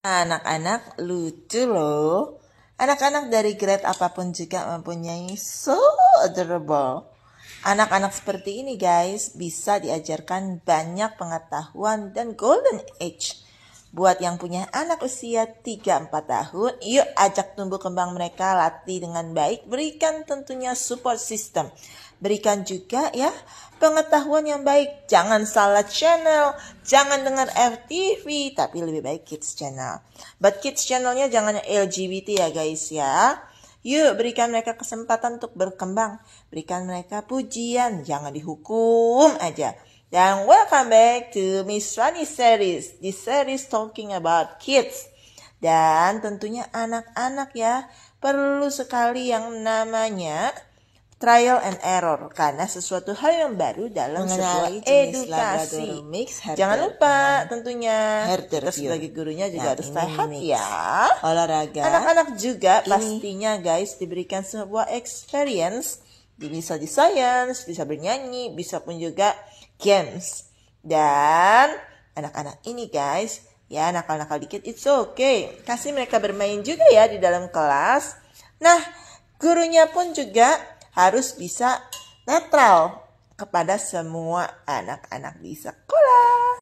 Anak-anak lucu loh. Anak-anak dari grade apapun juga mempunyai so adorable. Anak-anak seperti ini guys bisa diajarkan banyak pengetahuan dan golden age Buat yang punya anak usia 3-4 tahun, yuk ajak tumbuh kembang mereka, latih dengan baik, berikan tentunya support system. Berikan juga ya pengetahuan yang baik. Jangan salah channel, jangan dengar FTV, tapi lebih baik kids channel. But kids channelnya jangan LGBT ya guys ya. Yuk berikan mereka kesempatan untuk berkembang. Berikan mereka pujian, jangan dihukum aja. Dan welcome back to Miss Rani series, This series talking about kids. Dan tentunya anak-anak ya perlu sekali yang namanya trial and error karena sesuatu hal yang baru dalam Mengenali sebuah edukasi. Mix, Jangan lupa nah, tentunya kita sebagai gurunya juga nah, harus sehat ya. Olahraga. Anak-anak juga ini. pastinya guys diberikan sebuah experience bisa di science, bisa bernyanyi, bisa pun juga games. Dan anak-anak ini guys, ya nakal-nakal dikit it's okay. Kasih mereka bermain juga ya di dalam kelas. Nah, gurunya pun juga harus bisa netral kepada semua anak-anak di sekolah.